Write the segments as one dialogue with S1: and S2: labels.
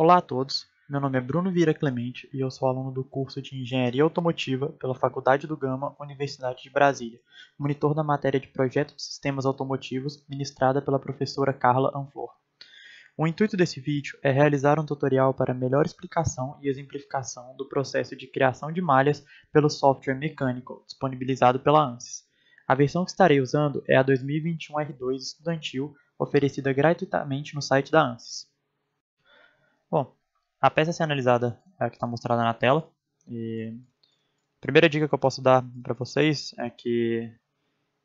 S1: Olá a todos, meu nome é Bruno Vieira Clemente e eu sou aluno do curso de Engenharia Automotiva pela Faculdade do Gama, Universidade de Brasília, monitor da matéria de Projeto de Sistemas Automotivos, ministrada pela professora Carla Anflor. O intuito desse vídeo é realizar um tutorial para melhor explicação e exemplificação do processo de criação de malhas pelo software mecânico disponibilizado pela ANSYS. A versão que estarei usando é a 2021 R2 estudantil, oferecida gratuitamente no site da ANSYS. Bom, a peça a ser analisada é a que está mostrada na tela. E a primeira dica que eu posso dar para vocês é que,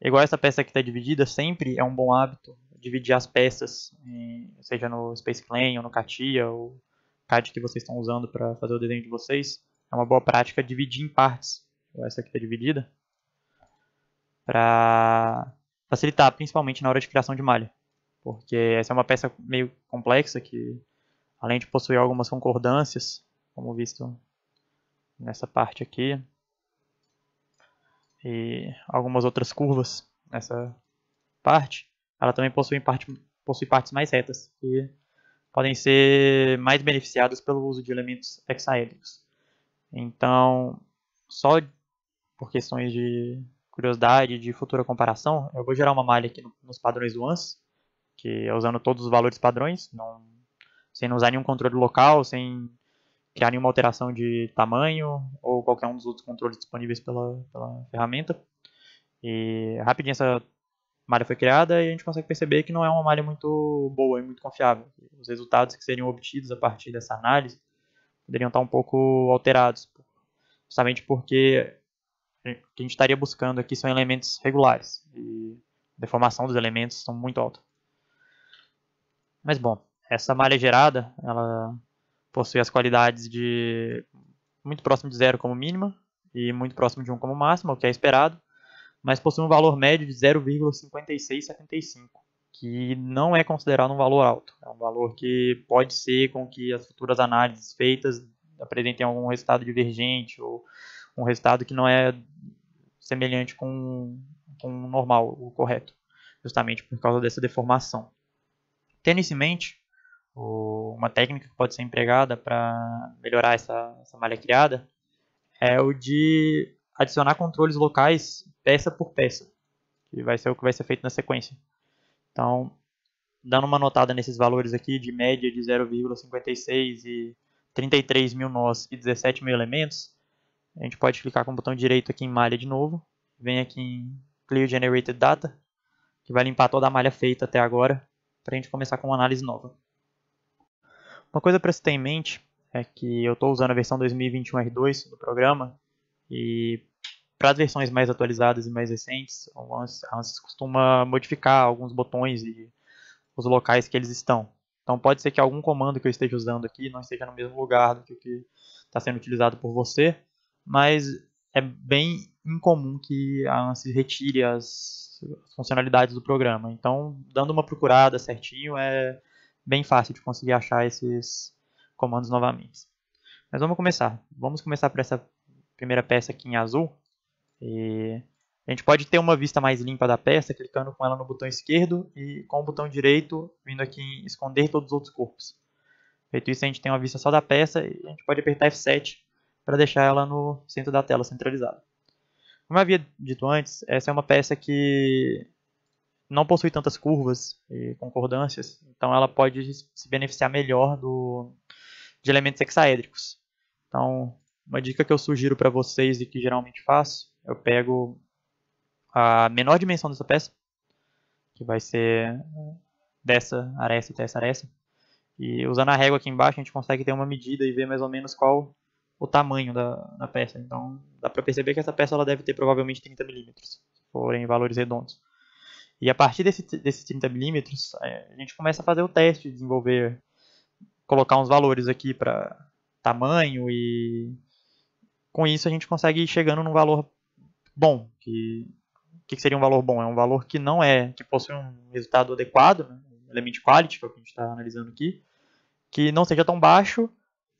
S1: igual essa peça que está dividida, sempre é um bom hábito dividir as peças, em, seja no Space Clan ou no CATIA ou CAD que vocês estão usando para fazer o desenho de vocês. É uma boa prática dividir em partes, igual essa que está dividida, para facilitar, principalmente na hora de criação de malha. Porque essa é uma peça meio complexa que além de possuir algumas concordâncias, como visto nessa parte aqui, e algumas outras curvas nessa parte, ela também possui, parte, possui partes mais retas, que podem ser mais beneficiadas pelo uso de elementos hexaédricos. Então, só por questões de curiosidade, de futura comparação, eu vou gerar uma malha aqui nos padrões do ANS, que é usando todos os valores padrões, não sem não usar nenhum controle local, sem criar nenhuma alteração de tamanho ou qualquer um dos outros controles disponíveis pela, pela ferramenta. E rapidinho essa malha foi criada e a gente consegue perceber que não é uma malha muito boa e muito confiável. Os resultados que seriam obtidos a partir dessa análise poderiam estar um pouco alterados, justamente porque o que a gente estaria buscando aqui são elementos regulares e a deformação dos elementos são muito alta. Mas bom, essa malha gerada, ela possui as qualidades de muito próximo de zero como mínima e muito próximo de 1 como máxima, o que é esperado, mas possui um valor médio de 0,5675, que não é considerado um valor alto. É um valor que pode ser com que as futuras análises feitas apresentem algum resultado divergente ou um resultado que não é semelhante com, com o normal, o correto, justamente por causa dessa deformação. Tendo isso em mente, o, uma técnica que pode ser empregada para melhorar essa, essa malha criada é o de adicionar controles locais peça por peça, que vai ser o que vai ser feito na sequência. Então, dando uma notada nesses valores aqui de média de 0,56 e 33 mil nós e 17 mil elementos, a gente pode clicar com o botão direito aqui em malha de novo, vem aqui em Clear Generated Data, que vai limpar toda a malha feita até agora, para a gente começar com uma análise nova. Uma coisa para se ter em mente é que eu estou usando a versão 2021 R2 do programa e para as versões mais atualizadas e mais recentes, a ANSYS costuma modificar alguns botões e os locais que eles estão. Então pode ser que algum comando que eu esteja usando aqui não esteja no mesmo lugar do que o que está sendo utilizado por você, mas é bem incomum que a ANSYS retire as funcionalidades do programa. Então, dando uma procurada certinho é bem fácil de conseguir achar esses comandos novamente. Mas vamos começar. Vamos começar por essa primeira peça aqui em azul. E a gente pode ter uma vista mais limpa da peça clicando com ela no botão esquerdo e com o botão direito vindo aqui em esconder todos os outros corpos. Feito isso, a gente tem uma vista só da peça e a gente pode apertar F7 para deixar ela no centro da tela, centralizada. Como eu havia dito antes, essa é uma peça que não possui tantas curvas e concordâncias, então ela pode se beneficiar melhor do, de elementos hexaédricos. Então, uma dica que eu sugiro para vocês e que geralmente faço, eu pego a menor dimensão dessa peça, que vai ser dessa aresta até essa aresta, e usando a régua aqui embaixo a gente consegue ter uma medida e ver mais ou menos qual o tamanho da, da peça. Então, dá para perceber que essa peça ela deve ter provavelmente 30 milímetros, se forem valores redondos. E a partir desse, desses 30 milímetros é, a gente começa a fazer o teste, desenvolver, colocar uns valores aqui para tamanho e com isso a gente consegue ir chegando num valor bom. Que, que seria um valor bom? É um valor que não é, que possui um resultado adequado, né? element quality, que é o que a gente está analisando aqui, que não seja tão baixo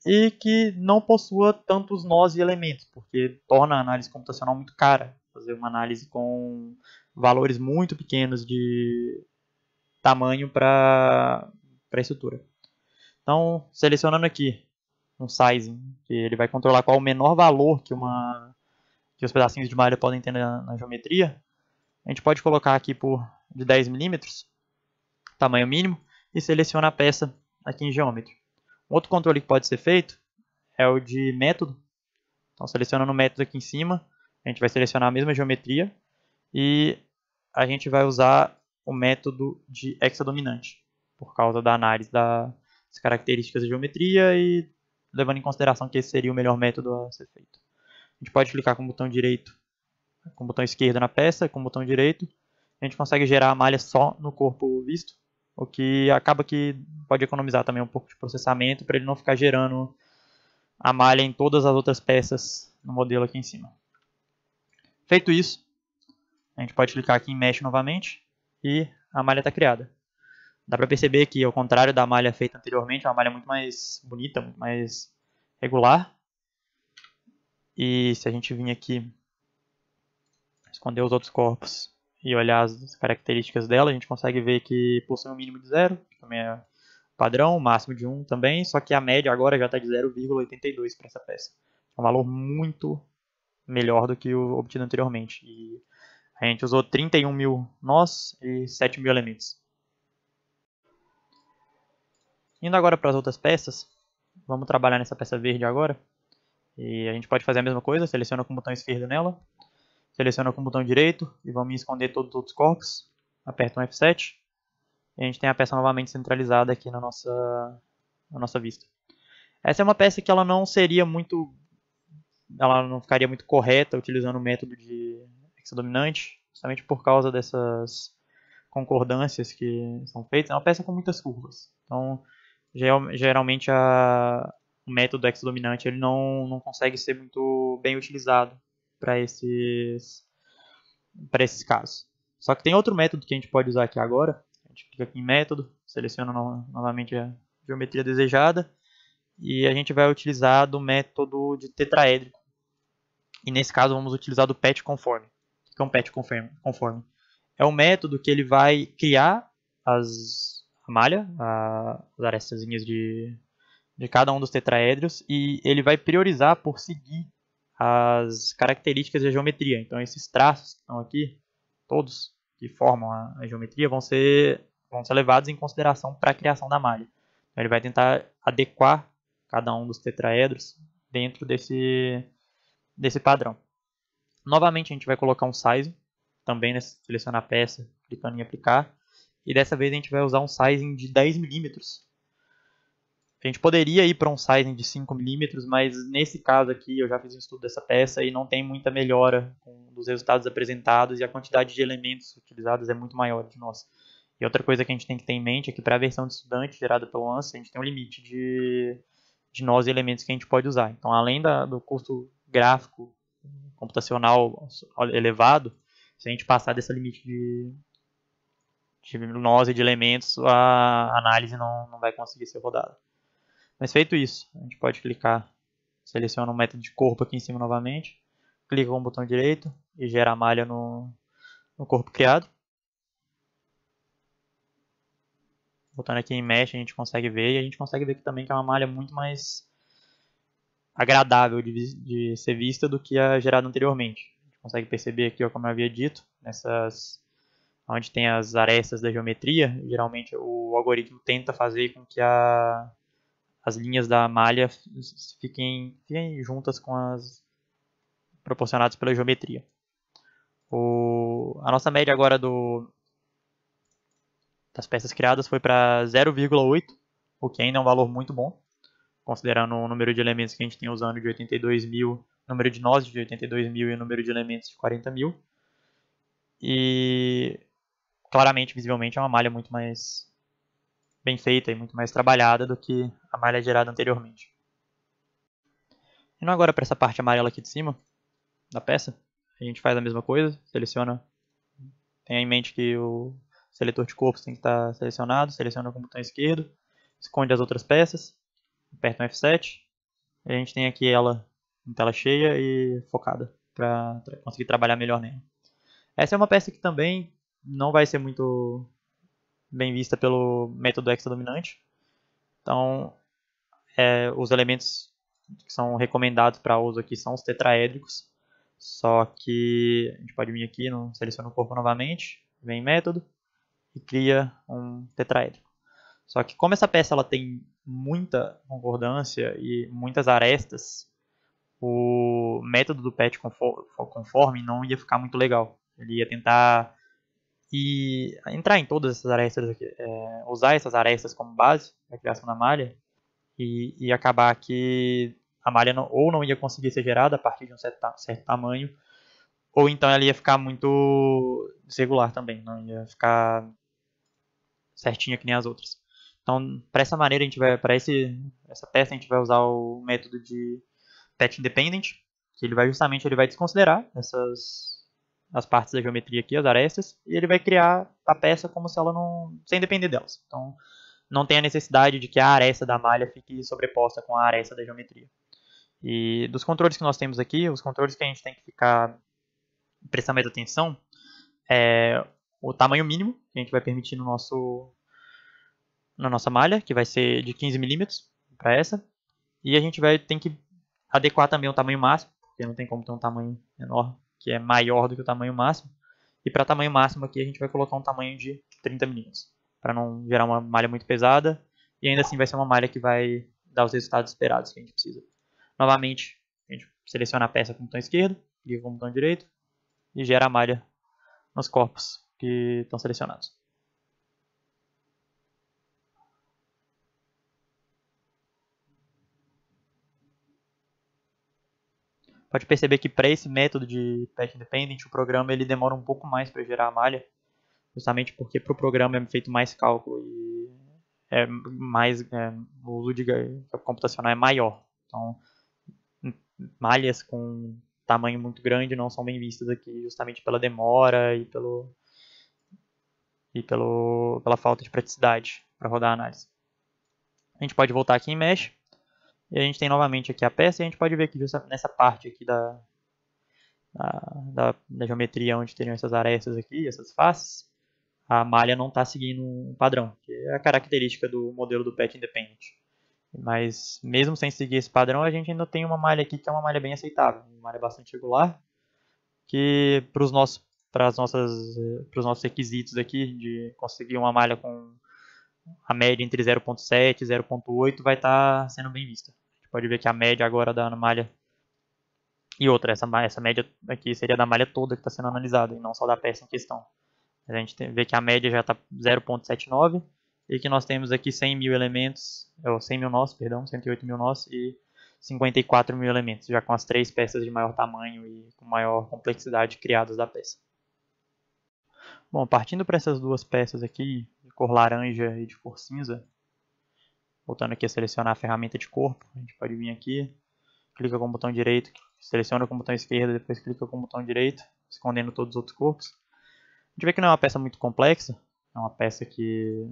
S1: e que não possua tantos nós e elementos, porque torna a análise computacional muito cara. Fazer uma análise com valores muito pequenos de tamanho para a estrutura. Então, selecionando aqui um sizing, que ele vai controlar qual o menor valor que, uma, que os pedacinhos de malha podem ter na, na geometria, a gente pode colocar aqui por de 10 milímetros, tamanho mínimo, e seleciona a peça aqui em Geometry. Um outro controle que pode ser feito é o de método. Então, selecionando o método aqui em cima, a gente vai selecionar a mesma geometria, e a gente vai usar o método de hexadominante, por causa da análise das características de geometria e levando em consideração que esse seria o melhor método a ser feito. A gente pode clicar com o botão direito, com o botão esquerdo na peça, com o botão direito, a gente consegue gerar a malha só no corpo visto, o que acaba que pode economizar também um pouco de processamento para ele não ficar gerando a malha em todas as outras peças no modelo aqui em cima. Feito isso, a gente pode clicar aqui em Mesh novamente e a malha está criada. Dá para perceber que, ao contrário da malha feita anteriormente, é uma malha muito mais bonita, muito mais regular. E se a gente vir aqui esconder os outros corpos e olhar as características dela, a gente consegue ver que possui um mínimo de zero, que também é padrão, máximo de 1 um também, só que a média agora já está de 0,82 para essa peça. É um valor muito melhor do que o obtido anteriormente. E a gente usou 31 mil nós e 7 mil elementos. Indo agora para as outras peças, vamos trabalhar nessa peça verde agora. E a gente pode fazer a mesma coisa, seleciona com o botão esquerdo nela, seleciona com o botão direito e vamos esconder todos os outros corpos. Aperta um F7 e a gente tem a peça novamente centralizada aqui na nossa, na nossa vista. Essa é uma peça que ela não seria muito... ela não ficaria muito correta utilizando o método de peça dominante, justamente por causa dessas concordâncias que são feitas. É uma peça com muitas curvas. Então, geralmente a, o método hexadominante ele não, não consegue ser muito bem utilizado para esses esses casos. Só que tem outro método que a gente pode usar aqui agora. A gente clica aqui em método, seleciona no, novamente a geometria desejada e a gente vai utilizar do método de tetraédrico. E nesse caso vamos utilizar do patch conforme compete conforme, conforme. É um método que ele vai criar as, a malha, a, as arestas de, de cada um dos tetraédros, e ele vai priorizar por seguir as características da geometria. Então esses traços que estão aqui, todos que formam a, a geometria, vão ser, vão ser levados em consideração para a criação da malha. Então, ele vai tentar adequar cada um dos tetraedros dentro desse, desse padrão. Novamente a gente vai colocar um sizing, também né, selecionar a peça, clicando em aplicar. E dessa vez a gente vai usar um sizing de 10 milímetros. A gente poderia ir para um sizing de 5 milímetros, mas nesse caso aqui eu já fiz um estudo dessa peça e não tem muita melhora dos resultados apresentados e a quantidade de elementos utilizados é muito maior de nós. E outra coisa que a gente tem que ter em mente é que para a versão de estudante gerada pelo ANS a gente tem um limite de, de nós e elementos que a gente pode usar. Então, além da, do custo gráfico computacional elevado, se a gente passar desse limite de, de nós e de elementos, a análise não, não vai conseguir ser rodada. Mas feito isso, a gente pode clicar, seleciona o um método de corpo aqui em cima novamente, clica com o botão direito e gera a malha no, no corpo criado. Voltando aqui em Mesh, a gente consegue ver, e a gente consegue ver que também que é uma malha muito mais agradável de, de ser vista do que a gerada anteriormente. A gente consegue perceber aqui, ó, como eu havia dito, nessas onde tem as arestas da geometria, geralmente o algoritmo tenta fazer com que a, as linhas da malha fiquem, fiquem juntas com as proporcionadas pela geometria. O, a nossa média agora do, das peças criadas foi para 0,8, o que é ainda é um valor muito bom considerando o número de elementos que a gente tem usando de 82 mil, número de nós de 82 mil e o número de elementos de 40 mil. E claramente, visivelmente, é uma malha muito mais bem feita e muito mais trabalhada do que a malha gerada anteriormente. E agora para essa parte amarela aqui de cima da peça, a gente faz a mesma coisa, seleciona, tenha em mente que o seletor de corpos tem que estar tá selecionado, seleciona com o botão tá esquerdo, esconde as outras peças, aperta um F7. A gente tem aqui ela em tela cheia e focada para conseguir trabalhar melhor nela. Essa é uma peça que também não vai ser muito bem vista pelo método hexadominante. Então, é, os elementos que são recomendados para uso aqui são os tetraédricos. Só que a gente pode vir aqui, seleciona o corpo novamente, vem método e cria um tetraedro. Só que como essa peça ela tem muita concordância e muitas arestas, o método do patch conforme não ia ficar muito legal. Ele ia tentar e entrar em todas essas arestas aqui, é, usar essas arestas como base para criação da malha e, e acabar que a malha não, ou não ia conseguir ser gerada a partir de um certo, certo tamanho, ou então ela ia ficar muito desregular também, não ia ficar certinha que nem as outras. Então, para essa maneira, a gente vai, para esse essa peça a gente vai usar o método de patch independent, que ele vai justamente ele vai desconsiderar essas as partes da geometria aqui, as arestas, e ele vai criar a peça como se ela não sem depender delas. Então, não tem a necessidade de que a aresta da malha fique sobreposta com a aresta da geometria. E dos controles que nós temos aqui, os controles que a gente tem que ficar prestando mais atenção é o tamanho mínimo que a gente vai permitir no nosso na nossa malha, que vai ser de 15 milímetros para essa. E a gente vai ter que adequar também o tamanho máximo, porque não tem como ter um tamanho menor que é maior do que o tamanho máximo. E para tamanho máximo aqui a gente vai colocar um tamanho de 30 milímetros, para não gerar uma malha muito pesada. E ainda assim vai ser uma malha que vai dar os resultados esperados que a gente precisa. Novamente, a gente seleciona a peça com o botão esquerdo, clica com o botão direito e gera a malha nos corpos que estão selecionados. pode perceber que para esse método de patch independent, o programa ele demora um pouco mais para gerar a malha, justamente porque para o programa é feito mais cálculo e é mais é, o uso de computacional é maior. Então, malhas com tamanho muito grande não são bem vistas aqui, justamente pela demora e pelo e pelo, pela falta de praticidade para rodar a análise. A gente pode voltar aqui em mesh e a gente tem novamente aqui a peça e a gente pode ver que nessa parte aqui da, da, da geometria onde teriam essas arestas aqui, essas faces, a malha não está seguindo um padrão, que é a característica do modelo do patch independent. Mas mesmo sem seguir esse padrão, a gente ainda tem uma malha aqui que é uma malha bem aceitável, uma malha bastante regular, que para os nossos para os nossos requisitos aqui de conseguir uma malha com a média entre 0.7 e 0.8 vai estar tá sendo bem vista. Pode ver que a média agora da malha. E outra, essa, essa média aqui seria da malha toda que está sendo analisada, e não só da peça em questão. A gente vê que a média já está 0.79 e que nós temos aqui 100 mil elementos, é ou 100 mil nós, perdão, 108 mil nós e 54 mil elementos, já com as três peças de maior tamanho e com maior complexidade criadas da peça. Bom, partindo para essas duas peças aqui, de cor laranja e de cor cinza, Voltando aqui a selecionar a ferramenta de corpo, a gente pode vir aqui, clica com o botão direito, seleciona com o botão esquerdo, depois clica com o botão direito, escondendo todos os outros corpos. A gente vê que não é uma peça muito complexa, é uma peça que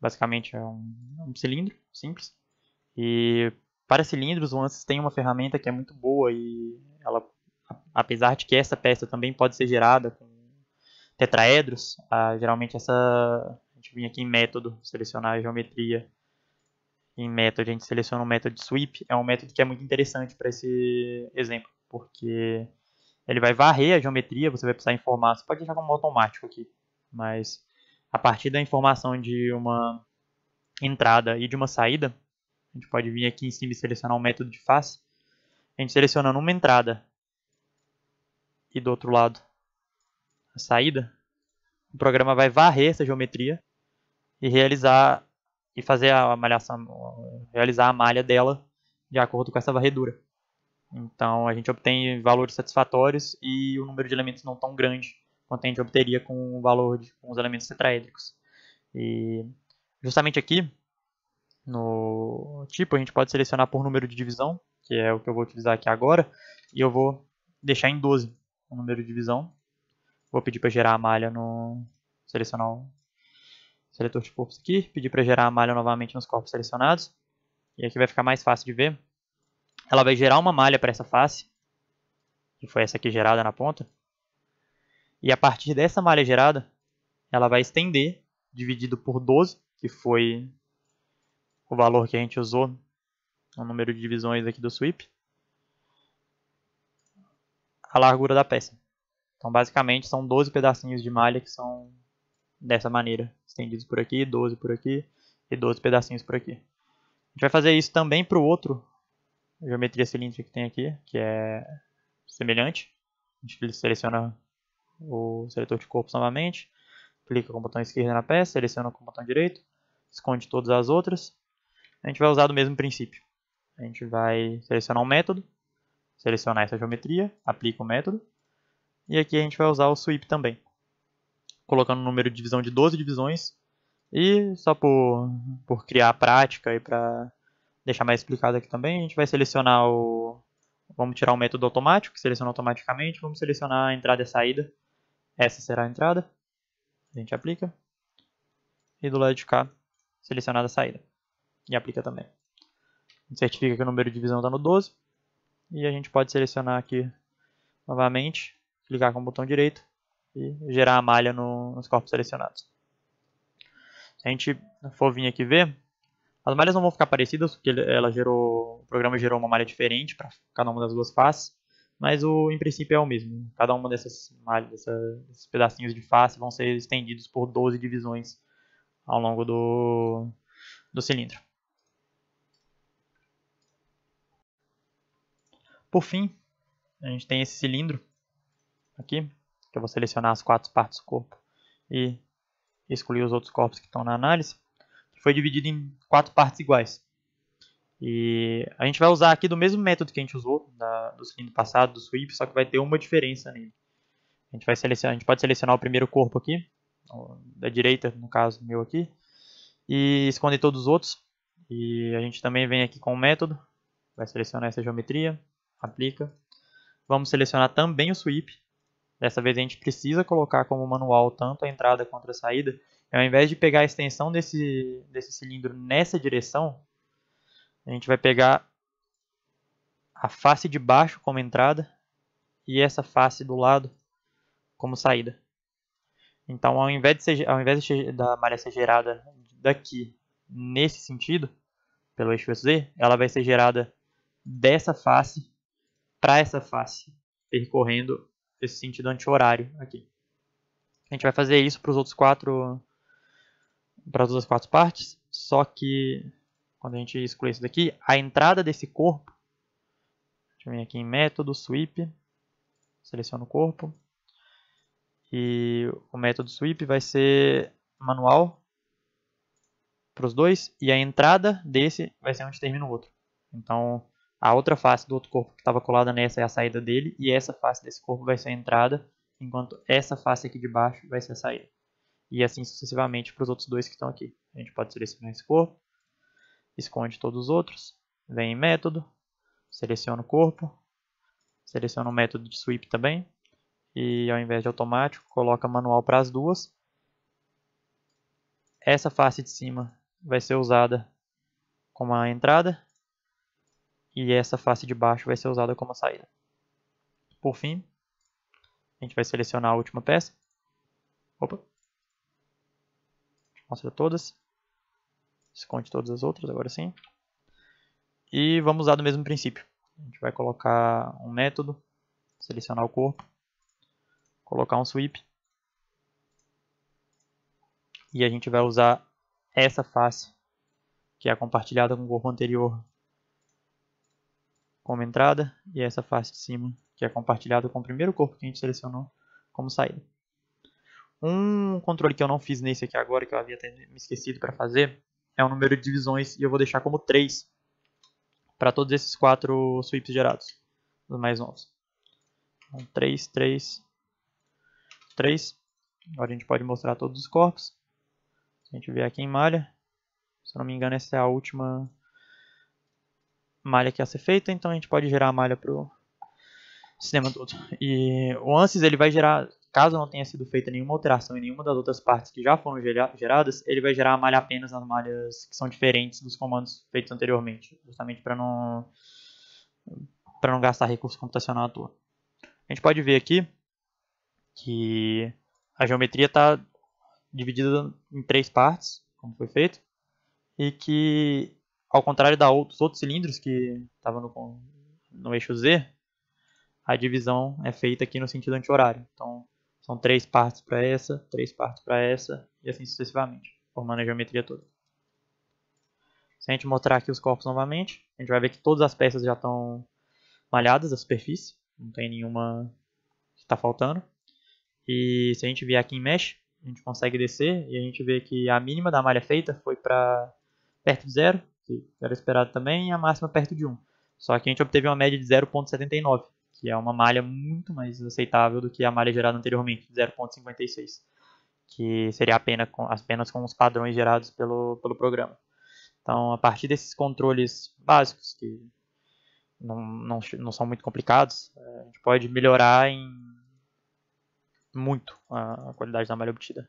S1: basicamente é um, é um cilindro simples. E para cilindros, o ANSYS tem uma ferramenta que é muito boa e ela, apesar de que essa peça também pode ser gerada com tetraedros, ah, geralmente essa, a gente vem aqui em método, selecionar a geometria em método, a gente seleciona o um método sweep, é um método que é muito interessante para esse exemplo, porque ele vai varrer a geometria, você vai precisar informar, você pode deixar como automático aqui, mas a partir da informação de uma entrada e de uma saída, a gente pode vir aqui em cima e selecionar um método de face, a gente selecionando uma entrada e do outro lado a saída, o programa vai varrer essa geometria e realizar e fazer a malhação, realizar a malha dela de acordo com essa varredura. Então a gente obtém valores satisfatórios e o número de elementos não tão grande quanto a gente obteria com o valor de, com os elementos tetraédricos. E justamente aqui no tipo a gente pode selecionar por número de divisão, que é o que eu vou utilizar aqui agora, e eu vou deixar em 12 o número de divisão. Vou pedir para gerar a malha no selecionar o seletor de corpos aqui, pedir para gerar a malha novamente nos corpos selecionados. E aqui vai ficar mais fácil de ver. Ela vai gerar uma malha para essa face, que foi essa aqui gerada na ponta. E a partir dessa malha gerada, ela vai estender, dividido por 12, que foi o valor que a gente usou, o número de divisões aqui do sweep, a largura da peça. Então, basicamente, são 12 pedacinhos de malha que são dessa maneira, estendidos por aqui, 12 por aqui e 12 pedacinhos por aqui. A gente vai fazer isso também para o outro geometria cilíndrica que tem aqui, que é semelhante. A gente seleciona o seletor de corpos novamente, clica com o botão esquerdo na peça, seleciona com o botão direito, esconde todas as outras. A gente vai usar do mesmo princípio. A gente vai selecionar um método, selecionar essa geometria, aplica o método, e aqui a gente vai usar o sweep também colocando um número de divisão de 12 divisões. E só por, por criar a prática e para deixar mais explicado aqui também, a gente vai selecionar o... Vamos tirar o método automático, que seleciona automaticamente. Vamos selecionar a entrada e a saída. Essa será a entrada. A gente aplica. E do lado de cá, selecionada a saída. E aplica também. A gente certifica que o número de divisão está no 12. E a gente pode selecionar aqui novamente, clicar com o botão direito e gerar a malha no, nos corpos selecionados. Se a gente for vir aqui ver, as malhas não vão ficar parecidas, porque ela gerou, o programa gerou uma malha diferente para cada uma das duas faces, mas o, em princípio é o mesmo. Cada uma dessas malhas, desses esses pedacinhos de face vão ser estendidos por 12 divisões ao longo do, do cilindro. Por fim, a gente tem esse cilindro aqui, que eu é vou selecionar as quatro partes do corpo e excluir os outros corpos que estão na análise, que foi dividido em quatro partes iguais. E a gente vai usar aqui do mesmo método que a gente usou da, do cilindro passado, do sweep, só que vai ter uma diferença nele. A gente, vai selecionar, a gente pode selecionar o primeiro corpo aqui, da direita, no caso, meu aqui, e esconder todos os outros. E a gente também vem aqui com o método, vai selecionar essa geometria, aplica. Vamos selecionar também o sweep, Dessa vez a gente precisa colocar como manual tanto a entrada quanto a saída. E ao invés de pegar a extensão desse, desse cilindro nessa direção, a gente vai pegar a face de baixo como entrada e essa face do lado como saída. Então, ao invés, de ser, ao invés de, da malha ser gerada daqui nesse sentido, pelo eixo Z, ela vai ser gerada dessa face para essa face, percorrendo esse sentido anti-horário aqui. A gente vai fazer isso para os outros quatro, para as outras quatro partes, só que quando a gente excluir isso daqui, a entrada desse corpo, deixa eu vir aqui em método, sweep, seleciono o corpo, e o método sweep vai ser manual para os dois, e a entrada desse vai ser onde termina o outro. Então, a outra face do outro corpo que estava colada nessa é a saída dele, e essa face desse corpo vai ser a entrada, enquanto essa face aqui de baixo vai ser a saída. E assim sucessivamente para os outros dois que estão aqui. A gente pode selecionar esse corpo, esconde todos os outros, vem em método, seleciona o corpo, seleciona o método de sweep também, e ao invés de automático, coloca manual para as duas. Essa face de cima vai ser usada como a entrada e essa face de baixo vai ser usada como saída. Por fim, a gente vai selecionar a última peça. Opa. Mostra todas. Esconde todas as outras, agora sim. E vamos usar do mesmo princípio. A gente vai colocar um método, selecionar o corpo, colocar um sweep. E a gente vai usar essa face, que é compartilhada com o corpo anterior, como entrada e essa face de cima, que é compartilhada com o primeiro corpo que a gente selecionou, como saída. Um controle que eu não fiz nesse aqui agora, que eu havia até me esquecido para fazer, é o número de divisões e eu vou deixar como 3 para todos esses quatro sweeps gerados, os mais novos. Então, 3, 3, 3. Agora a gente pode mostrar todos os corpos. Se a gente vê aqui em malha, se eu não me engano essa é a última malha que ia ser feita, então a gente pode gerar a malha para o sistema todo. E o ANSYS ele vai gerar, caso não tenha sido feita nenhuma alteração em nenhuma das outras partes que já foram geradas, ele vai gerar a malha apenas nas malhas que são diferentes dos comandos feitos anteriormente, justamente para não para não gastar recurso computacional à toa. A gente pode ver aqui que a geometria está dividida em três partes, como foi feito, e que ao contrário da outros outros cilindros que estavam no, no eixo Z, a divisão é feita aqui no sentido anti-horário. Então, são três partes para essa, três partes para essa, e assim sucessivamente, formando a geometria toda. Se a gente mostrar aqui os corpos novamente, a gente vai ver que todas as peças já estão malhadas da superfície, não tem nenhuma que está faltando. E se a gente vier aqui em Mesh, a gente consegue descer e a gente vê que a mínima da malha feita foi para perto de zero, que era esperado também, e a máxima perto de 1. Só que a gente obteve uma média de 0,79, que é uma malha muito mais aceitável do que a malha gerada anteriormente, 0,56, que seria apenas com, apenas com os padrões gerados pelo, pelo programa. Então, a partir desses controles básicos, que não, não, não são muito complicados, é, a gente pode melhorar em muito a, a qualidade da malha obtida.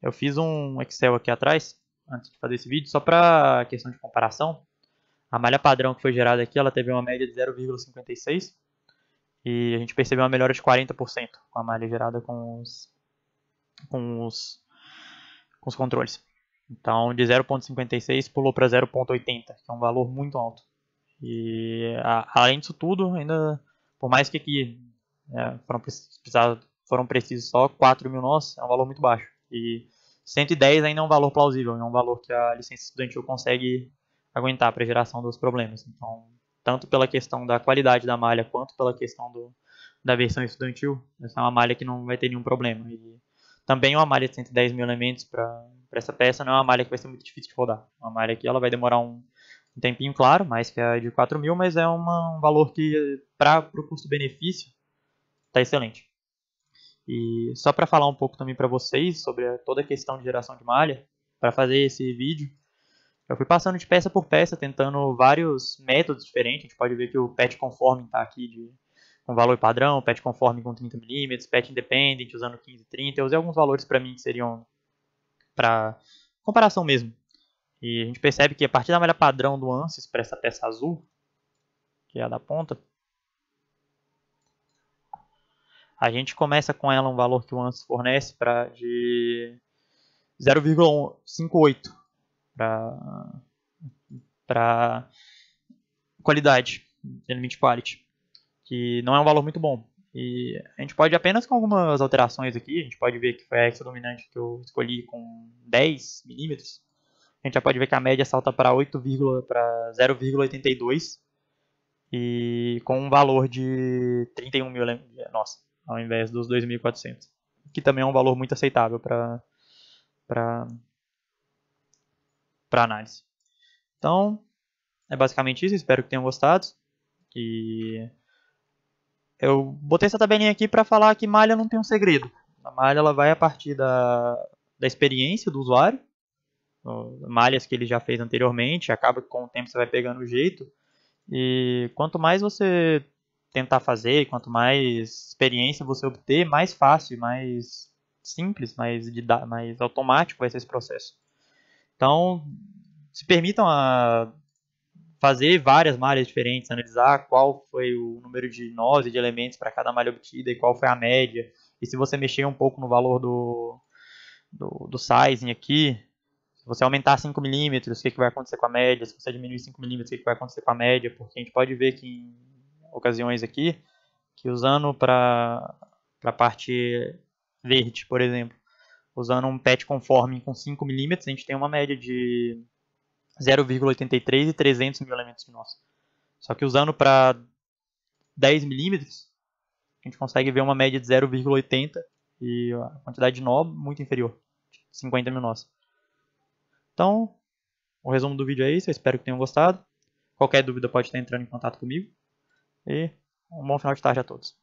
S1: Eu fiz um Excel aqui atrás antes de fazer esse vídeo, só para questão de comparação. A malha padrão que foi gerada aqui, ela teve uma média de 0,56 e a gente percebeu uma melhora de 40% com a malha gerada com os, com os, com os controles. Então, de 0,56 pulou para 0,80, que é um valor muito alto. E a, além disso tudo, ainda, por mais que aqui é, foram, precisados, foram precisos só 4 mil nós, é um valor muito baixo. E 110 ainda é um valor plausível, é um valor que a licença estudantil consegue aguentar para a geração dos problemas. Então, tanto pela questão da qualidade da malha quanto pela questão do, da versão estudantil, essa é uma malha que não vai ter nenhum problema. E também uma malha de 110 mil elementos para essa peça não é uma malha que vai ser muito difícil de rodar. É uma malha que ela vai demorar um, um tempinho, claro, mais que a de 4 mil, mas é uma, um valor que, para o custo-benefício, está excelente. E só para falar um pouco também para vocês sobre toda a questão de geração de malha, para fazer esse vídeo, eu fui passando de peça por peça, tentando vários métodos diferentes. A gente pode ver que o patch conforme está aqui de, com valor padrão, patch conforme com 30mm, patch independent usando 15 30. Eu usei alguns valores para mim que seriam para comparação mesmo. E a gente percebe que a partir da malha padrão do ANSYS para essa peça azul, que é a da ponta, A gente começa com ela um valor que o ANS fornece pra, de 0,58 para qualidade, limite quality, que não é um valor muito bom. E a gente pode apenas com algumas alterações aqui, a gente pode ver que foi a hexa dominante que eu escolhi com 10 milímetros, a gente já pode ver que a média salta para 8, para 0,82 e com um valor de 31 mil, né? nossa, ao invés dos 2.400, que também é um valor muito aceitável para análise. Então, é basicamente isso, espero que tenham gostado. E eu botei essa tabelinha aqui para falar que malha não tem um segredo. A malha ela vai a partir da, da experiência do usuário, malhas que ele já fez anteriormente, acaba que com o tempo você vai pegando o jeito. E quanto mais você tentar fazer, quanto mais experiência você obter, mais fácil, mais simples, mais, mais automático vai ser esse processo. Então, se permitam a fazer várias malhas diferentes, analisar qual foi o número de nós e de elementos para cada malha obtida e qual foi a média. E se você mexer um pouco no valor do, do, do sizing aqui, se você aumentar 5 milímetros, o que, que vai acontecer com a média? Se você diminuir 5 milímetros, o que, que vai acontecer com a média? Porque a gente pode ver que em ocasiões aqui que usando para a parte verde, por exemplo, usando um PET conforme com 5 milímetros, a gente tem uma média de 0,83 e 300 mil elementos de nós. Só que usando para 10 milímetros, a gente consegue ver uma média de 0,80 e a quantidade de nó muito inferior, 50 mil nós. Então, o resumo do vídeo é isso, eu espero que tenham gostado. Qualquer dúvida pode estar entrando em contato comigo. E um bom final de tarde a todos.